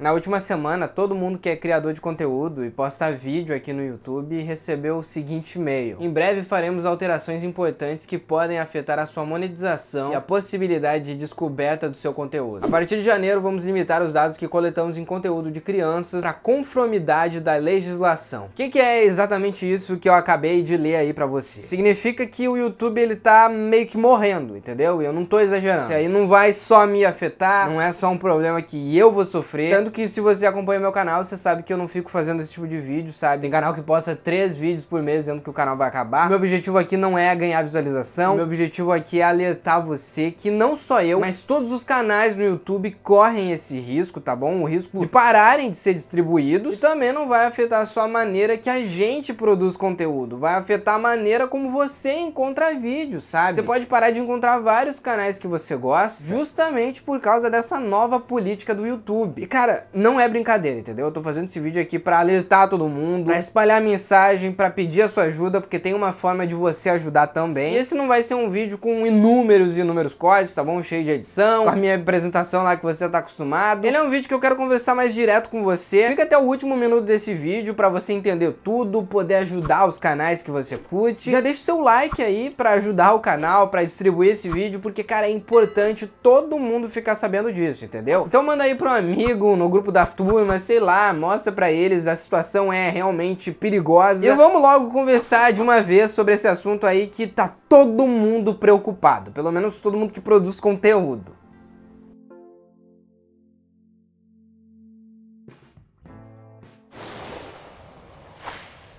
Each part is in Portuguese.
Na última semana, todo mundo que é criador de conteúdo e posta vídeo aqui no YouTube recebeu o seguinte e-mail. Em breve faremos alterações importantes que podem afetar a sua monetização e a possibilidade de descoberta do seu conteúdo. A partir de janeiro, vamos limitar os dados que coletamos em conteúdo de crianças para conformidade da legislação. O que, que, é exatamente isso que eu acabei de ler aí para você? Significa que o YouTube ele tá meio que morrendo, entendeu? Eu não tô exagerando. Isso aí não vai só me afetar, não é só um problema que eu vou sofrer, tanto que se você acompanha meu canal, você sabe que eu não fico fazendo esse tipo de vídeo, sabe? Tem canal que posta três vídeos por mês dizendo que o canal vai acabar. Meu objetivo aqui não é ganhar visualização, meu objetivo aqui é alertar você que não só eu, mas todos os canais no YouTube correm esse risco, tá bom? O risco de pararem de ser distribuídos. E também não vai afetar só a maneira que a gente produz conteúdo, vai afetar a maneira como você encontra vídeo, sabe? Você pode parar de encontrar vários canais que você gosta justamente por causa dessa nova política do YouTube. E cara, Cara, não é brincadeira, entendeu? Eu tô fazendo esse vídeo aqui para alertar todo mundo, pra espalhar mensagem, para pedir a sua ajuda, porque tem uma forma de você ajudar também. E esse não vai ser um vídeo com inúmeros e inúmeros cortes, tá bom? Cheio de edição, com a minha apresentação lá que você tá acostumado. Ele é um vídeo que eu quero conversar mais direto com você. Fica até o último minuto desse vídeo para você entender tudo, poder ajudar os canais que você curte. Já deixa o seu like aí para ajudar o canal, para distribuir esse vídeo, porque, cara, é importante todo mundo ficar sabendo disso, entendeu? Então manda aí pro amigo, no grupo da turma, sei lá, mostra para eles, a situação é realmente perigosa. E vamos logo conversar de uma vez sobre esse assunto aí que tá todo mundo preocupado, pelo menos todo mundo que produz conteúdo.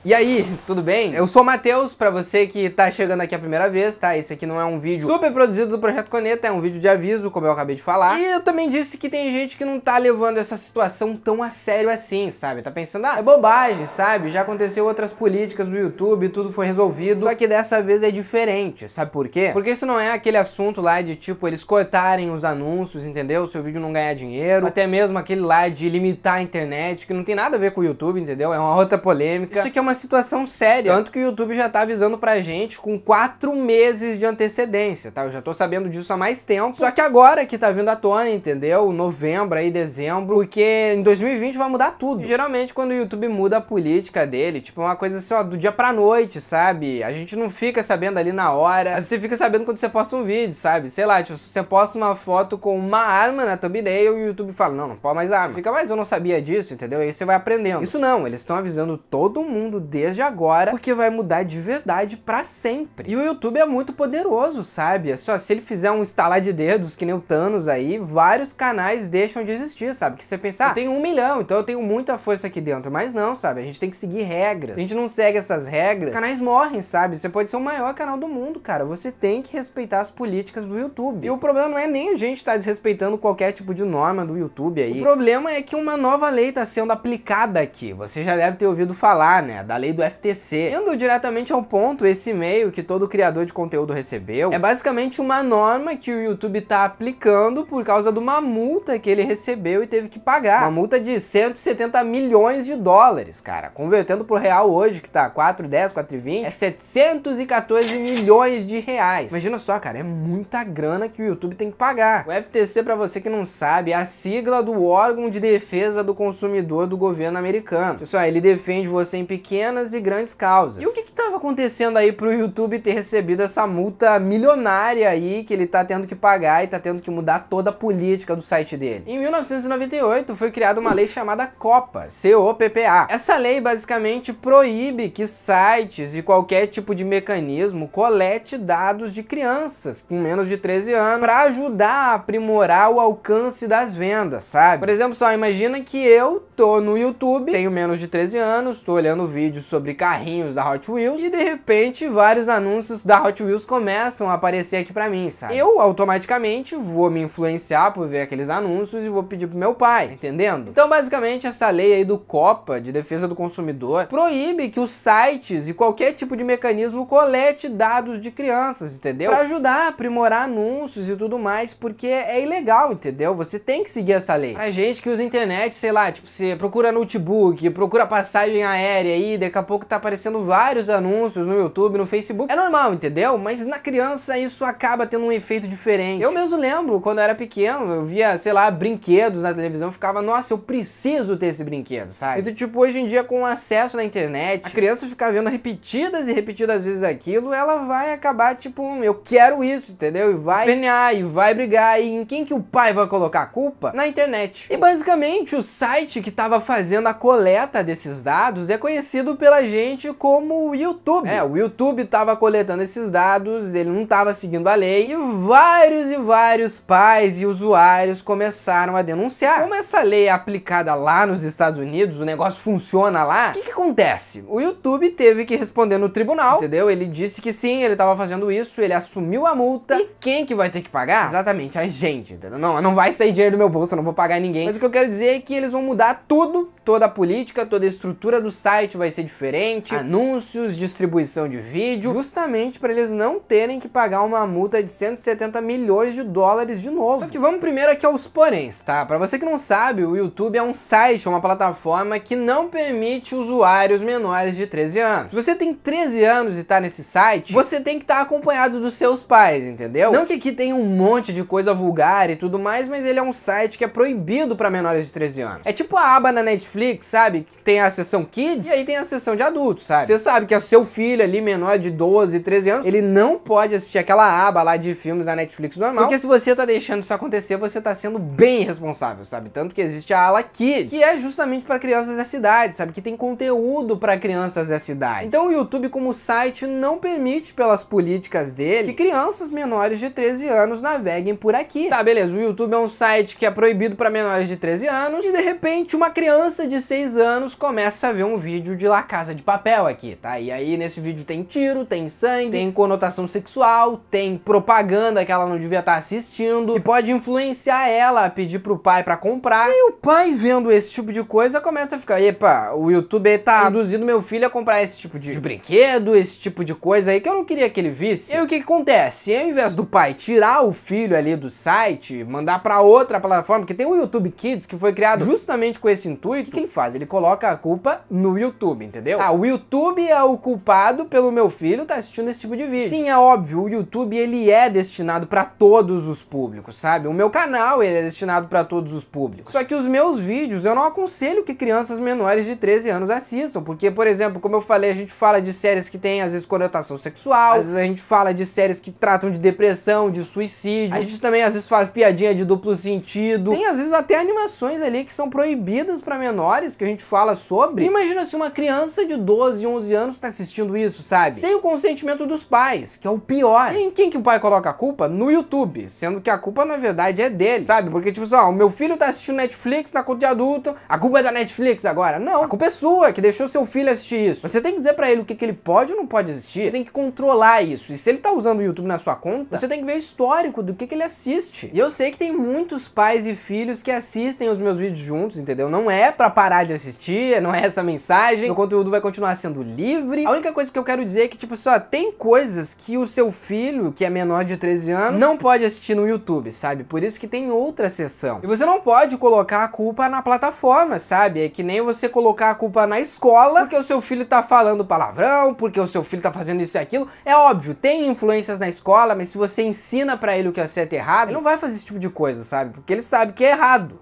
E aí, tudo bem? Eu sou o Matheus, pra você que tá chegando aqui a primeira vez, tá? Esse aqui não é um vídeo super produzido do Projeto Coneta, é um vídeo de aviso, como eu acabei de falar. E eu também disse que tem gente que não tá levando essa situação tão a sério assim, sabe? Tá pensando, ah, é bobagem, sabe? Já aconteceu outras políticas do YouTube, tudo foi resolvido. Só que dessa vez é diferente, sabe por quê? Porque isso não é aquele assunto lá de, tipo, eles cortarem os anúncios, entendeu? Seu vídeo não ganhar dinheiro, até mesmo aquele lá de limitar a internet, que não tem nada a ver com o YouTube, entendeu? É uma outra polêmica. Isso aqui é uma uma situação séria. Tanto que o YouTube já tá avisando pra gente com quatro meses de antecedência, tá? Eu já tô sabendo disso há mais tempo. Só que agora que tá vindo à tona, entendeu? Novembro aí, dezembro, porque em 2020 vai mudar tudo. E, geralmente quando o YouTube muda a política dele, tipo, é uma coisa assim, ó, do dia pra noite, sabe? A gente não fica sabendo ali na hora. Você fica sabendo quando você posta um vídeo, sabe? Sei lá, tipo, se você posta uma foto com uma arma na thumbnail o YouTube fala, não, não pode mais arma. Fica, mas eu não sabia disso, entendeu? Aí você vai aprendendo. Isso não, eles estão avisando todo mundo desde agora, porque vai mudar de verdade para sempre. E o YouTube é muito poderoso, sabe? É só se ele fizer um estalar de dedos, que nem o Thanos aí, vários canais deixam de existir, sabe? Que você pensar ah, eu tenho um milhão, então eu tenho muita força aqui dentro. Mas não, sabe? A gente tem que seguir regras. Se a gente não segue essas regras, canais morrem, sabe? Você pode ser o maior canal do mundo, cara. Você tem que respeitar as políticas do YouTube. E o problema não é nem a gente estar tá desrespeitando qualquer tipo de norma do YouTube aí. O problema é que uma nova lei tá sendo aplicada aqui. Você já deve ter ouvido falar, né? da lei do FTC. Indo diretamente ao ponto, esse e-mail que todo criador de conteúdo recebeu é basicamente uma norma que o YouTube está aplicando por causa de uma multa que ele recebeu e teve que pagar. Uma multa de 170 milhões de dólares, cara. Convertendo pro real hoje, que tá 4,10, 4,20, é 714 milhões de reais. Imagina só, cara, é muita grana que o YouTube tem que pagar. O FTC, para você que não sabe, é a sigla do órgão de defesa do consumidor do governo americano. Pessoal, ele defende você em pequeno pequenas e grandes causas. E o que estava acontecendo aí para o YouTube ter recebido essa multa milionária aí que ele está tendo que pagar e está tendo que mudar toda a política do site dele? Em 1998 foi criada uma lei chamada COPA, COPPA. Essa lei basicamente proíbe que sites e qualquer tipo de mecanismo colete dados de crianças com menos de 13 anos para ajudar a aprimorar o alcance das vendas, sabe? Por exemplo, só imagina que eu tô no YouTube, tenho menos de 13 anos, tô olhando o vídeo sobre carrinhos da Hot Wheels e de repente vários anúncios da Hot Wheels começam a aparecer aqui para mim, sabe? Eu automaticamente vou me influenciar por ver aqueles anúncios e vou pedir pro meu pai, entendendo? Então, basicamente, essa lei aí do COPA, de defesa do consumidor, proíbe que os sites e qualquer tipo de mecanismo colete dados de crianças, entendeu? Para ajudar a aprimorar anúncios e tudo mais, porque é ilegal, entendeu? Você tem que seguir essa lei. Pra gente que usa internet, sei lá, tipo, você procura notebook, procura passagem aérea aí, daqui a pouco tá aparecendo vários anúncios no YouTube, no Facebook. É normal, entendeu? Mas na criança isso acaba tendo um efeito diferente. Eu mesmo lembro, quando eu era pequeno, eu via, sei lá, brinquedos na televisão, ficava, nossa, eu preciso ter esse brinquedo, sabe? Então, tipo, hoje em dia, com o acesso na internet, a criança ficar vendo repetidas e repetidas vezes aquilo, ela vai acabar, tipo, eu quero isso, entendeu? E vai penear, e vai brigar, e em quem que o pai vai colocar a culpa? Na internet. E basicamente, o site que tava fazendo a coleta desses dados é conhecido pela gente como o YouTube. É, o YouTube estava coletando esses dados, ele não estava seguindo a lei, e vários e vários pais e usuários começaram a denunciar. Como essa lei é aplicada lá nos Estados Unidos, o negócio funciona lá, o que, que acontece? O YouTube teve que responder no tribunal, entendeu? Ele disse que sim, ele estava fazendo isso, ele assumiu a multa. E quem que vai ter que pagar? Exatamente, a gente, entendeu? Não, não vai sair dinheiro do meu bolso, eu não vou pagar ninguém. Mas o que eu quero dizer é que eles vão mudar tudo, toda a política, toda a estrutura do site vai ser diferente, ah. anúncios, distribuição de vídeo, justamente para eles não terem que pagar uma multa de 170 milhões de dólares de novo. Só que vamos primeiro aqui aos poréns, tá? Para você que não sabe, o YouTube é um site, uma plataforma que não permite usuários menores de 13 anos. Se você tem 13 anos e tá nesse site, você tem que estar tá acompanhado dos seus pais, entendeu? Não que aqui tem um monte de coisa vulgar e tudo mais, mas ele é um site que é proibido para menores de 13 anos. É tipo a aba na Netflix, sabe? Que tem a seção Kids e aí tem a sessão de adultos, sabe? Você sabe que o é seu filho ali, menor de 12, 13 anos, ele não pode assistir aquela aba lá de filmes da Netflix normal, porque se você tá deixando isso acontecer, você tá sendo bem responsável, sabe? Tanto que existe a ala Kids, que é justamente para crianças dessa idade, sabe? Que tem conteúdo para crianças dessa idade. Então o YouTube como site não permite, pelas políticas dele, que crianças menores de 13 anos naveguem por aqui. Tá, beleza, o YouTube é um site que é proibido para menores de 13 anos, e de repente uma criança de 6 anos começa a ver um vídeo de La Casa de Papel aqui, tá? E aí nesse vídeo tem tiro, tem sangue, tem conotação sexual, tem propaganda que ela não devia estar tá assistindo, que pode influenciar ela a pedir pro pai para comprar. E o pai vendo esse tipo de coisa começa a ficar, epa, o YouTube tá hum. induzindo meu filho a comprar esse tipo de brinquedo, esse tipo de coisa aí que eu não queria que ele visse. E o que, que acontece? Ao invés do pai tirar o filho ali do site, mandar para outra plataforma, que tem o YouTube Kids que foi criado justamente com esse intuito, o que, que ele faz? Ele coloca a culpa no YouTube. YouTube, entendeu? Ah, o YouTube é o culpado pelo meu filho tá assistindo esse tipo de vídeo. Sim, é óbvio, o YouTube ele é destinado para todos os públicos, sabe? O meu canal ele é destinado para todos os públicos. Só que os meus vídeos eu não aconselho que crianças menores de 13 anos assistam, porque por exemplo, como eu falei, a gente fala de séries que tem às vezes conotação sexual, às vezes a gente fala de séries que tratam de depressão, de suicídio. A gente também às vezes faz piadinha de duplo sentido. Tem às vezes até animações ali que são proibidas para menores que a gente fala sobre. Imagina se uma criança criança de 12, 11 anos tá assistindo isso, sabe? Sem o consentimento dos pais, que é o pior. E em quem que o pai coloca a culpa? No YouTube, sendo que a culpa na verdade é dele, sabe? Porque tipo assim, ó, o meu filho tá assistindo Netflix na conta de adulto, a culpa é da Netflix agora. Não, a culpa é sua, que deixou seu filho assistir isso. Você tem que dizer para ele o que, que ele pode ou não pode assistir, você tem que controlar isso. E se ele tá usando o YouTube na sua conta, você tem que ver o histórico do que, que ele assiste. E eu sei que tem muitos pais e filhos que assistem os meus vídeos juntos, entendeu? Não é pra parar de assistir, não é essa mensagem conteúdo vai continuar sendo livre. A única coisa que eu quero dizer é que, tipo, só tem coisas que o seu filho, que é menor de 13 anos, não pode assistir no YouTube, sabe? Por isso que tem outra sessão. E você não pode colocar a culpa na plataforma, sabe? É que nem você colocar a culpa na escola porque o seu filho tá falando palavrão, porque o seu filho tá fazendo isso e aquilo. É óbvio, tem influências na escola, mas se você ensina para ele o que é certo e errado, ele não vai fazer esse tipo de coisa, sabe? Porque ele sabe que é errado.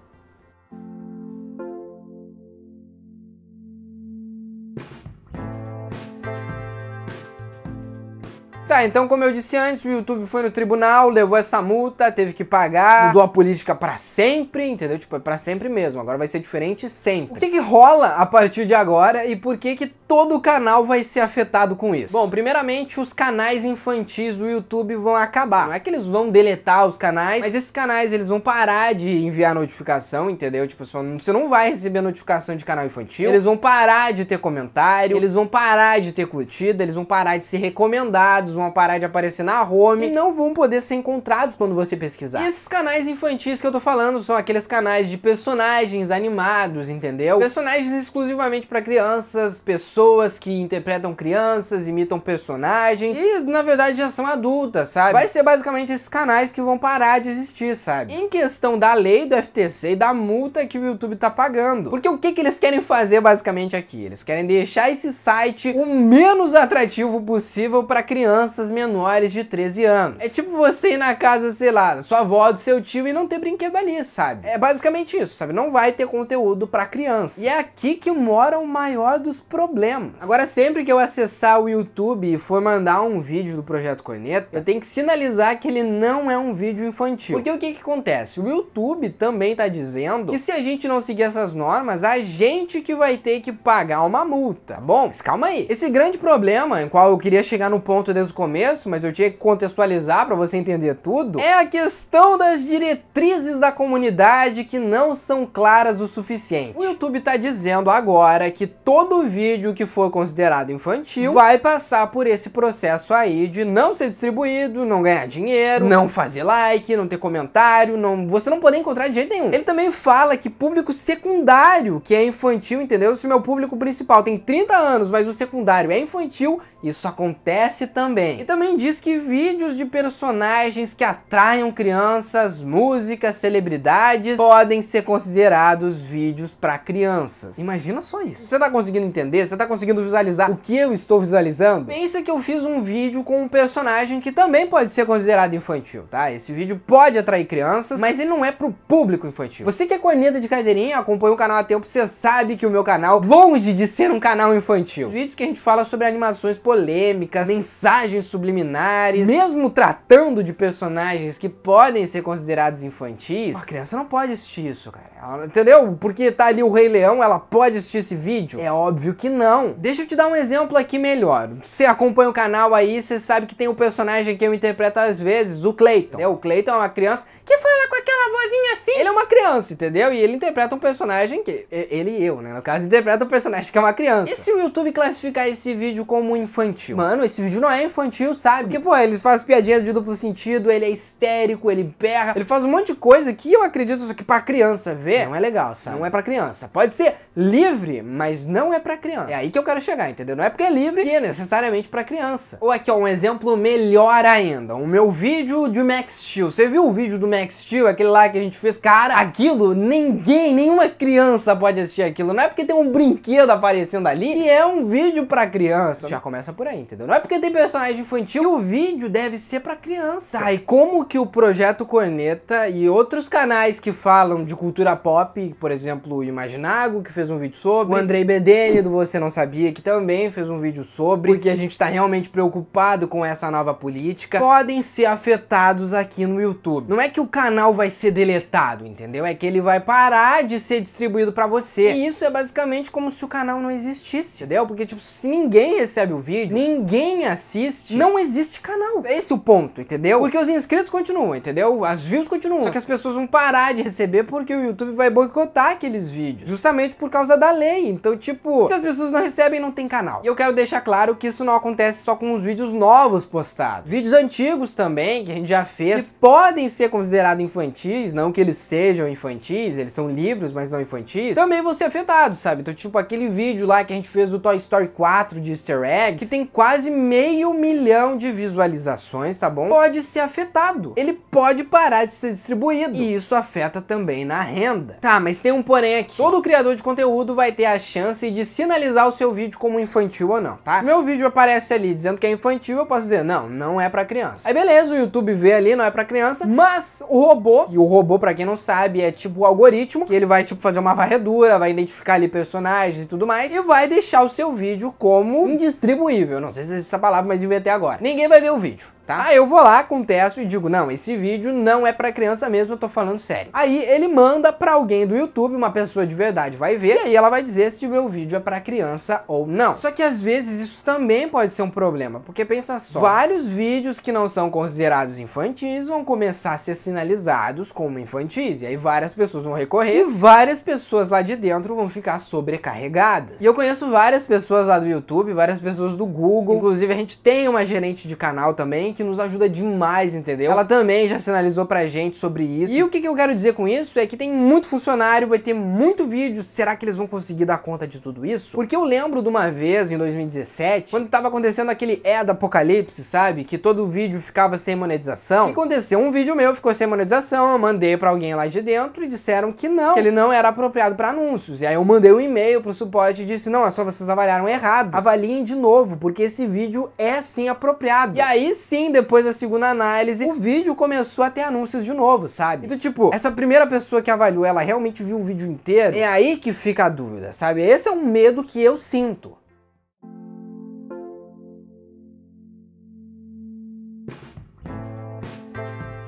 Tá, então como eu disse antes, o YouTube foi no tribunal, levou essa multa, teve que pagar, mudou a política para sempre, entendeu? Tipo, é pra sempre mesmo, agora vai ser diferente sempre. O que que rola a partir de agora e por que que todo o canal vai ser afetado com isso? Bom, primeiramente, os canais infantis do YouTube vão acabar. Não é que eles vão deletar os canais, mas esses canais eles vão parar de enviar notificação, entendeu? Tipo, você não vai receber notificação de canal infantil, eles vão parar de ter comentário, eles vão parar de ter curtida, eles vão parar de ser recomendados, vão parar de aparecer na home e não vão poder ser encontrados quando você pesquisar. E esses canais infantis que eu tô falando são aqueles canais de personagens animados, entendeu? Personagens exclusivamente para crianças, pessoas que interpretam crianças, imitam personagens e na verdade já são adultas, sabe? Vai ser basicamente esses canais que vão parar de existir, sabe? Em questão da lei do FTC e da multa que o YouTube tá pagando. Porque o que que eles querem fazer basicamente aqui? Eles querem deixar esse site o menos atrativo possível para crianças crianças menores de 13 anos. É tipo você ir na casa, sei lá, da sua avó, do seu tio e não ter brinquedo ali, sabe? É basicamente isso, sabe? Não vai ter conteúdo para criança. E é aqui que mora o maior dos problemas. Agora, sempre que eu acessar o YouTube e for mandar um vídeo do Projeto Corneta, eu tenho que sinalizar que ele não é um vídeo infantil. Porque o que que acontece? O YouTube também tá dizendo que se a gente não seguir essas normas, a gente que vai ter que pagar uma multa, tá bom? Mas calma aí. Esse grande problema em qual eu queria chegar no ponto desde o começo, mas eu tinha que contextualizar para você entender tudo, é a questão das diretrizes da comunidade que não são claras o suficiente. O YouTube tá dizendo agora que todo vídeo que for considerado infantil vai passar por esse processo aí de não ser distribuído, não ganhar dinheiro, não fazer like, não ter comentário, não, você não poder encontrar de jeito nenhum. Ele também fala que público secundário, que é infantil, entendeu? Se meu público principal tem 30 anos, mas o secundário é infantil, isso acontece também. E também diz que vídeos de personagens que atraiam crianças, músicas, celebridades, podem ser considerados vídeos para crianças. Imagina só isso. Você tá conseguindo entender? Você tá conseguindo visualizar o que eu estou visualizando? Pensa que eu fiz um vídeo com um personagem que também pode ser considerado infantil, tá? Esse vídeo pode atrair crianças, mas ele não é pro público infantil. Você que é corneta de cadeirinha, acompanha o canal há tempo, você sabe que o meu canal, longe de ser um canal infantil. Os vídeos que a gente fala sobre animações polêmicas, mensagens mensagens subliminares, mesmo tratando de personagens que podem ser considerados infantis, a criança não pode assistir isso, cara. Entendeu? Porque tá ali o Rei Leão, ela pode assistir esse vídeo? É óbvio que não. Deixa eu te dar um exemplo aqui melhor. Você acompanha o canal aí, você sabe que tem um personagem que eu interpreto às vezes, o Clayton. O Clayton é uma criança que fala com aquela vozinha assim. Ele é uma criança, entendeu? E ele interpreta um personagem que... Ele e eu, né? No caso, interpreta um personagem que é uma criança. E se o YouTube classificar esse vídeo como infantil? Mano, esse vídeo não é infantil, sabe? Porque, pô, eles fazem piadinha de duplo sentido, ele é histérico, ele berra, ele faz um monte de coisa que eu acredito que pra criança ver ver, não é legal, sabe? Não é para criança. Pode ser livre, mas não é para criança. É aí que eu quero chegar, entendeu? Não é porque é livre que é necessariamente para criança. Ou aqui, ó, um exemplo melhor ainda. O meu vídeo de Max Steel. Você viu o vídeo do Max Steel, aquele lá que a gente fez? Cara, aquilo, ninguém, nenhuma criança pode assistir aquilo. Não é porque tem um brinquedo aparecendo ali que é um vídeo para criança. Já começa por aí, entendeu? Não é porque tem personagem infantil que o vídeo deve ser para criança. Tá, e como que o Projeto Corneta e outros canais que falam de cultura pop, por exemplo, o Imaginago, que fez um vídeo sobre. O Andrei Bedene, do Você Não Sabia, que também fez um vídeo sobre. Porque a gente tá realmente preocupado com essa nova política. Podem ser afetados aqui no YouTube. Não é que o canal vai ser deletado, entendeu? É que ele vai parar de ser distribuído para você. E isso é basicamente como se o canal não existisse, entendeu? Porque, tipo, se ninguém recebe o vídeo, ninguém assiste, não existe canal. Esse é Esse o ponto, entendeu? Porque os inscritos continuam, entendeu? As views continuam. Só que as pessoas vão parar de receber porque o YouTube YouTube vai boicotar aqueles vídeos, justamente por causa da lei. Então, tipo, se as pessoas não recebem, não tem canal. E eu quero deixar claro que isso não acontece só com os vídeos novos postados. Vídeos antigos também, que a gente já fez, que podem ser considerados infantis, não que eles sejam infantis, eles são livros, mas não infantis, também vão ser afetados, sabe? Então, tipo, aquele vídeo lá que a gente fez do Toy Story 4 de easter egg, que tem quase meio milhão de visualizações, tá bom? Pode ser afetado. Ele pode parar de ser distribuído. E isso afeta também na renda. Tá, mas tem um porém aqui. Todo criador de conteúdo vai ter a chance de sinalizar o seu vídeo como infantil ou não, tá? Se meu vídeo aparece ali dizendo que é infantil, eu posso dizer, não, não é pra criança. Aí beleza, o YouTube vê ali, não é pra criança, mas o robô, e o robô, pra quem não sabe, é tipo o algoritmo, que ele vai, tipo, fazer uma varredura, vai identificar ali personagens e tudo mais, e vai deixar o seu vídeo como indistribuível. Não sei se existe essa palavra, mas inventei agora. Ninguém vai ver o vídeo tá? Aí eu vou lá, contesto e digo, não, esse vídeo não é pra criança mesmo, eu tô falando sério. Aí ele manda pra alguém do YouTube, uma pessoa de verdade vai ver, e aí ela vai dizer se o meu vídeo é pra criança ou não. Só que às vezes isso também pode ser um problema, porque pensa só, vários vídeos que não são considerados infantis vão começar a ser sinalizados como infantis, e aí várias pessoas vão recorrer, e várias pessoas lá de dentro vão ficar sobrecarregadas. E eu conheço várias pessoas lá do YouTube, várias pessoas do Google, inclusive a gente tem uma gerente de canal também, que nos ajuda demais, entendeu? Ela também já sinalizou pra gente sobre isso. E o que, que eu quero dizer com isso é que tem muito funcionário, vai ter muito vídeo. Será que eles vão conseguir dar conta de tudo isso? Porque eu lembro de uma vez, em 2017, quando tava acontecendo aquele é da apocalipse, sabe? Que todo vídeo ficava sem monetização. O que aconteceu? Um vídeo meu ficou sem monetização, eu mandei pra alguém lá de dentro e disseram que não, que ele não era apropriado pra anúncios. E aí eu mandei um e-mail pro suporte e disse, não, é só vocês avaliaram errado. Avaliem de novo, porque esse vídeo é sim apropriado. E aí sim, depois da segunda análise, o vídeo começou a ter anúncios de novo, sabe? Então, tipo, essa primeira pessoa que avaliou, ela realmente viu o vídeo inteiro? É aí que fica a dúvida, sabe? Esse é um medo que eu sinto.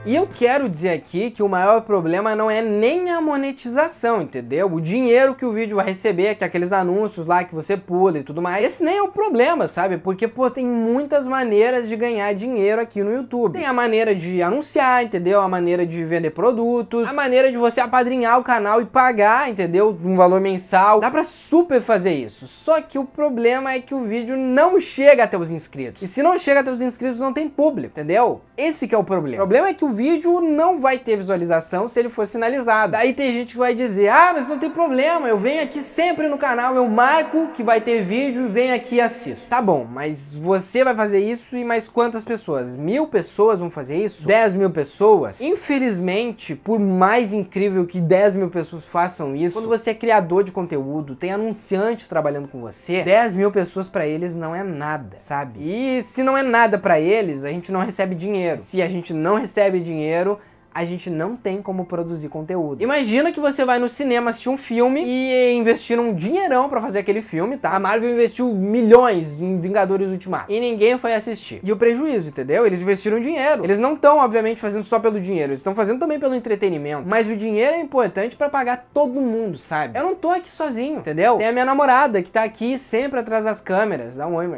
E eu quero dizer aqui que o maior problema não é nem a monetização, entendeu? O dinheiro que o vídeo vai receber, que é aqueles anúncios lá que você pula e tudo mais. Esse nem é o problema, sabe? Porque, pô, tem muitas maneiras de ganhar dinheiro aqui no YouTube. Tem a maneira de anunciar, entendeu? A maneira de vender produtos, a maneira de você apadrinhar o canal e pagar, entendeu? Um valor mensal. Dá pra super fazer isso. Só que o problema é que o vídeo não chega até os inscritos. E se não chega até os inscritos, não tem público, entendeu? Esse que é o problema. O problema é que o vídeo não vai ter visualização se ele for sinalizado. Aí tem gente que vai dizer, ah, mas não tem problema, eu venho aqui sempre no canal, eu marco que vai ter vídeo, vem aqui e assisto. Tá bom, mas você vai fazer isso e mais quantas pessoas? Mil pessoas vão fazer isso? Dez mil pessoas? Infelizmente, por mais incrível que 10 mil pessoas façam isso, quando você é criador de conteúdo, tem anunciante trabalhando com você, 10 mil pessoas para eles não é nada, sabe? E se não é nada para eles, a gente não recebe dinheiro. Se a gente não recebe dinheiro, a gente não tem como produzir conteúdo. Imagina que você vai no cinema assistir um filme e investir um dinheirão para fazer aquele filme, tá? A Marvel investiu milhões em Vingadores Ultimato e ninguém foi assistir. E o prejuízo, entendeu? Eles investiram dinheiro. Eles não estão, obviamente, fazendo só pelo dinheiro, eles estão fazendo também pelo entretenimento. Mas o dinheiro é importante para pagar todo mundo, sabe? Eu não tô aqui sozinho, entendeu? Tem a minha namorada que tá aqui sempre atrás das câmeras. Dá um oi,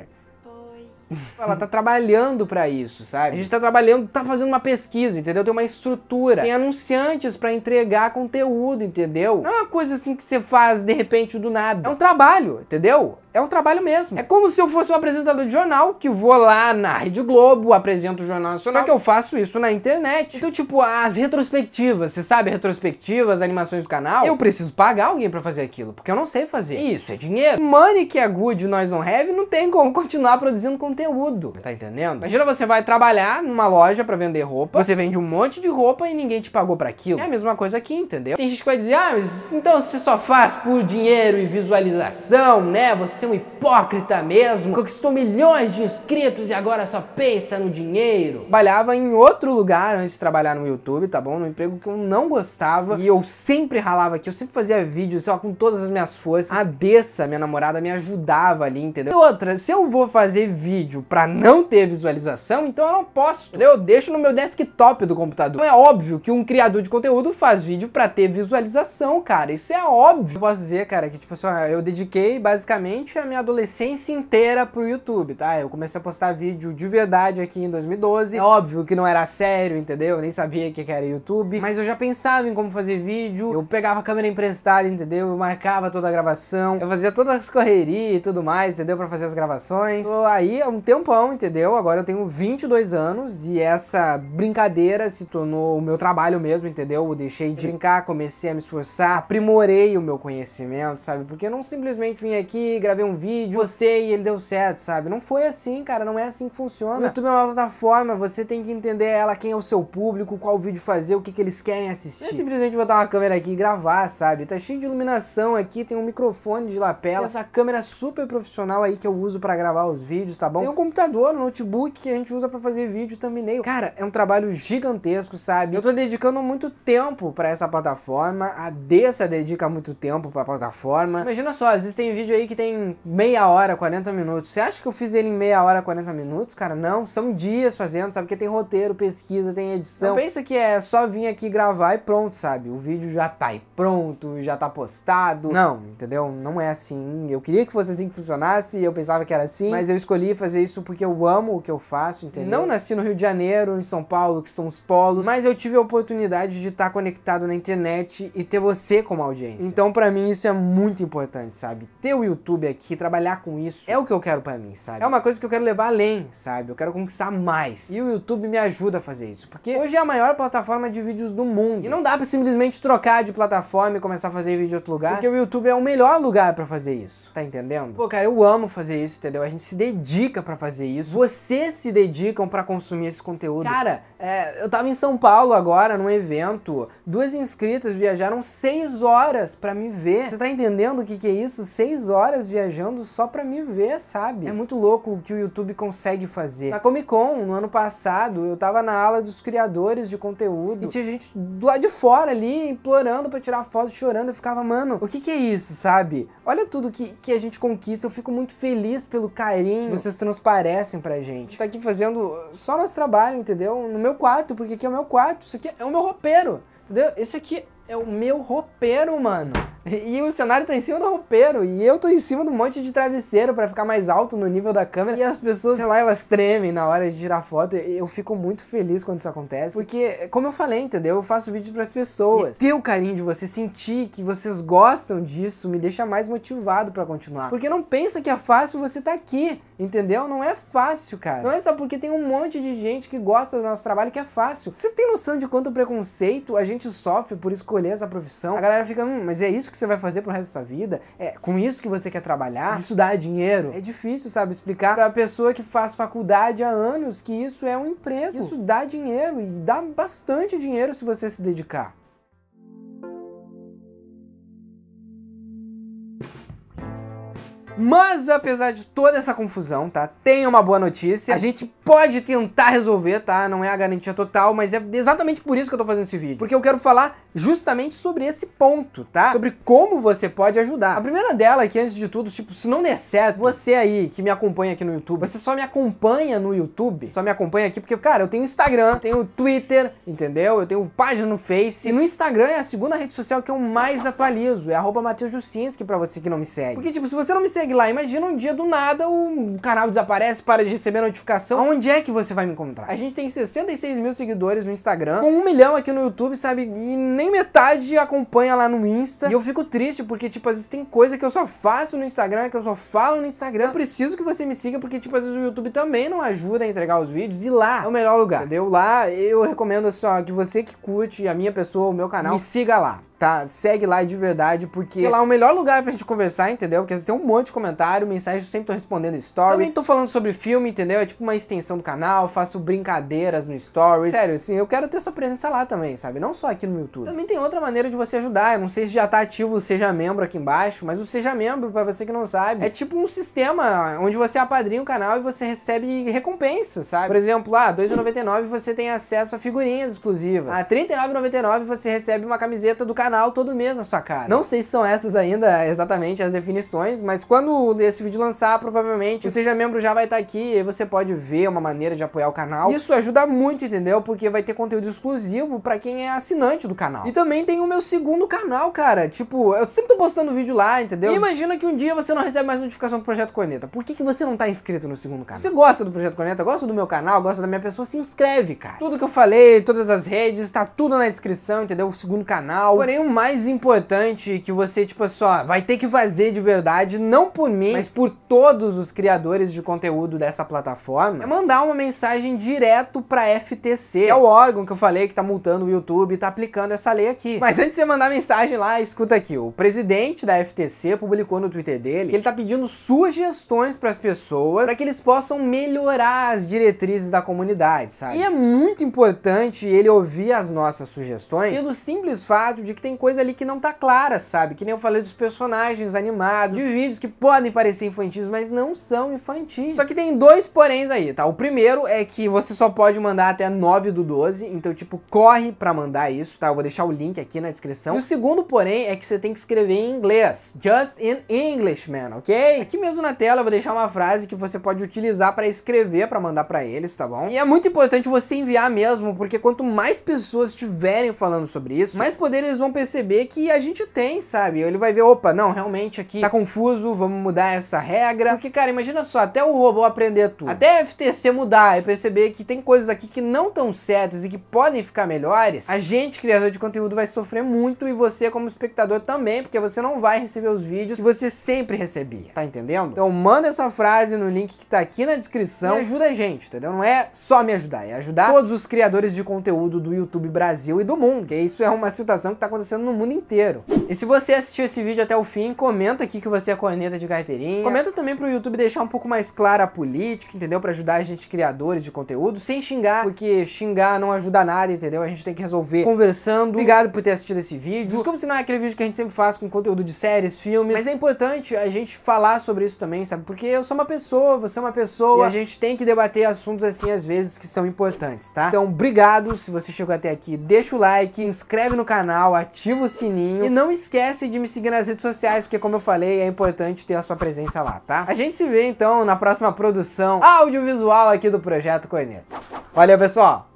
ela tá trabalhando para isso, sabe? A gente tá trabalhando, tá fazendo uma pesquisa, entendeu? Tem uma estrutura, tem anunciantes para entregar conteúdo, entendeu? Não é uma coisa assim que você faz de repente do nada. É um trabalho, entendeu? É um trabalho mesmo. É como se eu fosse um apresentador de jornal, que vou lá na Rede Globo, apresento o Jornal Nacional, só que eu faço isso na internet. Então, tipo, as retrospectivas, você sabe, retrospectivas, animações do canal, eu preciso pagar alguém para fazer aquilo, porque eu não sei fazer. isso é dinheiro. Money que é good, nós não have, não tem como continuar produzindo conteúdo conteúdo, tá entendendo? Imagina você vai trabalhar numa loja pra vender roupa, você vende um monte de roupa e ninguém te pagou pra aquilo. É a mesma coisa aqui, entendeu? Tem gente que vai dizer, ah, mas então você só faz por dinheiro e visualização, né? Você é um hipócrita mesmo, conquistou milhões de inscritos e agora só pensa no dinheiro. Trabalhava em outro lugar antes de trabalhar no YouTube, tá bom? Num emprego que eu não gostava e eu sempre ralava aqui, eu sempre fazia vídeos, ó, com todas as minhas forças. A Dessa, minha namorada, me ajudava ali, entendeu? E outra, se eu vou fazer vídeo vídeo para não ter visualização, então eu não posso. Entendeu? Eu deixo no meu desktop do computador. Então é óbvio que um criador de conteúdo faz vídeo para ter visualização, cara. Isso é óbvio. Eu posso dizer, cara, que tipo assim, eu dediquei basicamente a minha adolescência inteira pro YouTube, tá? Eu comecei a postar vídeo de verdade aqui em 2012. É óbvio que não era sério, entendeu? Eu nem sabia que era YouTube, mas eu já pensava em como fazer vídeo. Eu pegava a câmera emprestada, entendeu? Eu marcava toda a gravação. Eu fazia todas as correrias e tudo mais, entendeu? Para fazer as gravações. Então, aí, um tempão, entendeu? Agora eu tenho 22 anos e essa brincadeira se tornou o meu trabalho mesmo, entendeu? Eu deixei de uhum. brincar, comecei a me esforçar, aprimorei o meu conhecimento, sabe? Porque eu não simplesmente vim aqui, gravei um vídeo, gostei e ele deu certo, sabe? Não foi assim, cara, não é assim que funciona. O YouTube é uma plataforma, você tem que entender ela, quem é o seu público, qual vídeo fazer, o que, que eles querem assistir. Não é simplesmente botar uma câmera aqui e gravar, sabe? Tá cheio de iluminação aqui, tem um microfone de lapela, essa câmera super profissional aí que eu uso para gravar os vídeos, tá bom? E o computador, o notebook que a gente usa para fazer vídeo thumbnail. Cara, é um trabalho gigantesco, sabe? Eu tô dedicando muito tempo para essa plataforma. A Dessa dedica muito tempo para a plataforma. Imagina só, existem vídeo aí que tem meia hora, 40 minutos. Você acha que eu fiz ele em meia hora, 40 minutos? Cara, não. São dias fazendo, sabe? Porque tem roteiro, pesquisa, tem edição. Não pensa que é só vir aqui gravar e pronto, sabe? O vídeo já tá aí pronto, já tá postado. Não, entendeu? Não é assim. Eu queria que fosse assim que funcionasse, eu pensava que era assim, mas eu escolhi fazer fazer isso porque eu amo o que eu faço, entendeu? Não nasci no Rio de Janeiro, em São Paulo, que são os polos, mas eu tive a oportunidade de estar conectado na internet e ter você como audiência. Então, para mim, isso é muito importante, sabe? Ter o YouTube aqui, trabalhar com isso, é o que eu quero para mim, sabe? É uma coisa que eu quero levar além, sabe? Eu quero conquistar mais. E o YouTube me ajuda a fazer isso, porque hoje é a maior plataforma de vídeos do mundo. E não dá para simplesmente trocar de plataforma e começar a fazer vídeo em outro lugar, porque o YouTube é o melhor lugar para fazer isso, tá entendendo? Pô, cara, eu amo fazer isso, entendeu? A gente se dedica para fazer isso. Vocês se dedicam para consumir esse conteúdo. Cara, é, eu tava em São Paulo agora, num evento. Duas inscritas viajaram seis horas para me ver. Você tá entendendo o que, que é isso? Seis horas viajando só para me ver, sabe? É muito louco o que o YouTube consegue fazer. Na Comic Con, no ano passado, eu tava na ala dos criadores de conteúdo e tinha gente do lado de fora ali implorando para tirar foto, chorando. Eu ficava, mano, o que, que é isso, sabe? Olha tudo que, que a gente conquista. Eu fico muito feliz pelo carinho. Vocês transparecem pra gente. Tá aqui fazendo só nosso trabalho, entendeu? No meu quarto, porque aqui é o meu quarto, isso aqui é o meu roupeiro, entendeu? Esse aqui é o meu roupeiro, mano. E o cenário tá em cima do roupeiro. E eu tô em cima de um monte de travesseiro para ficar mais alto no nível da câmera. E as pessoas, sei lá, elas tremem na hora de tirar foto. Eu fico muito feliz quando isso acontece. Porque, como eu falei, entendeu? Eu faço vídeo para as pessoas. E ter o carinho de você, sentir que vocês gostam disso, me deixa mais motivado para continuar. Porque não pensa que é fácil você tá aqui, entendeu? Não é fácil, cara. Não é só porque tem um monte de gente que gosta do nosso trabalho que é fácil. Você tem noção de quanto preconceito a gente sofre por escolher essa profissão? A galera fica, hum, mas é isso que que você vai fazer pro resto da sua vida? É com isso que você quer trabalhar? Isso dá dinheiro? É difícil, sabe, explicar pra pessoa que faz faculdade há anos que isso é um emprego. isso dá dinheiro e dá bastante dinheiro se você se dedicar. Mas apesar de toda essa confusão, tá? Tem uma boa notícia. A gente pode tentar resolver, tá? Não é a garantia total, mas é exatamente por isso que eu tô fazendo esse vídeo. Porque eu quero falar justamente sobre esse ponto, tá? Sobre como você pode ajudar. A primeira dela é que, antes de tudo, tipo, se não der certo, você aí que me acompanha aqui no YouTube, você só me acompanha no YouTube, só me acompanha aqui porque, cara, eu tenho Instagram, tenho Twitter, entendeu? Eu tenho página no Face. E no Instagram é a segunda rede social que eu mais atualizo. É arroba Matheus Jusinski pra você que não me segue. Porque, tipo, se você não me segue, segue lá. Imagina um dia do nada o canal desaparece, para de receber notificação. Onde é que você vai me encontrar? A gente tem 66 mil seguidores no Instagram, com um milhão aqui no YouTube, sabe? E nem metade acompanha lá no Insta. E eu fico triste porque, tipo, às vezes tem coisa que eu só faço no Instagram, que eu só falo no Instagram. Eu preciso que você me siga porque, tipo, às vezes o YouTube também não ajuda a entregar os vídeos. E lá é o melhor lugar, entendeu? Lá eu recomendo só que você que curte a minha pessoa, o meu canal, me siga lá tá? Segue lá de verdade, porque é lá o melhor lugar pra gente conversar, entendeu? Porque tem um monte de comentário, mensagem, eu sempre tô respondendo story. Também tô falando sobre filme, entendeu? É tipo uma extensão do canal, faço brincadeiras no stories. Sério, assim, eu quero ter sua presença lá também, sabe? Não só aqui no YouTube. Também tem outra maneira de você ajudar, eu não sei se já tá ativo o Seja Membro aqui embaixo, mas o Seja Membro, para você que não sabe, é tipo um sistema onde você apadrinha o canal e você recebe recompensa, sabe? Por exemplo, lá, ah, R$2,99 você tem acesso a figurinhas exclusivas. Ah, a R$39,99 você recebe uma camiseta do canal canal todo mês na sua cara. Não sei se são essas ainda exatamente as definições, mas quando esse vídeo lançar, provavelmente o Seja Membro já vai estar tá aqui e você pode ver uma maneira de apoiar o canal. Isso ajuda muito, entendeu? Porque vai ter conteúdo exclusivo para quem é assinante do canal. E também tem o meu segundo canal, cara. Tipo, eu sempre tô postando vídeo lá, entendeu? E imagina que um dia você não recebe mais notificação do Projeto Corneta. Por que, que você não tá inscrito no segundo canal? Você gosta do Projeto Corneta, gosta do meu canal, gosta da minha pessoa, se inscreve, cara. Tudo que eu falei, todas as redes, tá tudo na descrição, entendeu? O segundo canal. Porém, porém, o mais importante que você, tipo só assim, vai ter que fazer de verdade, não por mim, mas por todos os criadores de conteúdo dessa plataforma, é mandar uma mensagem direto pra FTC, que é o órgão que eu falei que tá multando o YouTube e tá aplicando essa lei aqui. Mas antes de você mandar mensagem lá, escuta aqui, o presidente da FTC publicou no Twitter dele que ele tá pedindo sugestões para as pessoas para que eles possam melhorar as diretrizes da comunidade, sabe? E é muito importante ele ouvir as nossas sugestões pelo simples fato de que tem coisa ali que não tá clara, sabe? Que nem eu falei dos personagens animados, de vídeos que podem parecer infantis, mas não são infantis. Só que tem dois poréns aí, tá? O primeiro é que você só pode mandar até 9 do 12, então, tipo, corre pra mandar isso, tá? Eu vou deixar o link aqui na descrição. E o segundo porém é que você tem que escrever em inglês. Just in English, man, ok? Aqui mesmo na tela eu vou deixar uma frase que você pode utilizar pra escrever, pra mandar pra eles, tá bom? E é muito importante você enviar mesmo, porque quanto mais pessoas estiverem falando sobre isso, mais poder eles vão perceber que a gente tem, sabe? Ele vai ver, opa, não, realmente aqui tá confuso, vamos mudar essa regra. Porque, cara, imagina só, até o robô aprender tudo, até a FTC mudar e perceber que tem coisas aqui que não estão certas e que podem ficar melhores, a gente, criador de conteúdo, vai sofrer muito e você, como espectador, também, porque você não vai receber os vídeos que você sempre recebia, tá entendendo? Então manda essa frase no link que tá aqui na descrição e ajuda a gente, entendeu? Não é só me ajudar, é ajudar todos os criadores de conteúdo do YouTube Brasil e do mundo, que isso é uma situação que tá acontecendo acontecendo no mundo inteiro. E se você assistiu esse vídeo até o fim, comenta aqui que você é corneta de carteirinha. Comenta também pro YouTube deixar um pouco mais clara a política, entendeu? Pra ajudar a gente criadores de conteúdo, sem xingar, porque xingar não ajuda nada, entendeu? A gente tem que resolver conversando. Obrigado por ter assistido esse vídeo. Desculpa se não é aquele vídeo que a gente sempre faz com conteúdo de séries, filmes, mas é importante a gente falar sobre isso também, sabe? Porque eu sou uma pessoa, você é uma pessoa, e a gente tem que debater assuntos assim às vezes que são importantes, tá? Então, obrigado se você chegou até aqui, deixa o like, se inscreve no canal, ativa ativa o sininho e não esquece de me seguir nas redes sociais, porque como eu falei, é importante ter a sua presença lá, tá? A gente se vê então na próxima produção audiovisual aqui do Projeto Corneta. Valeu, pessoal!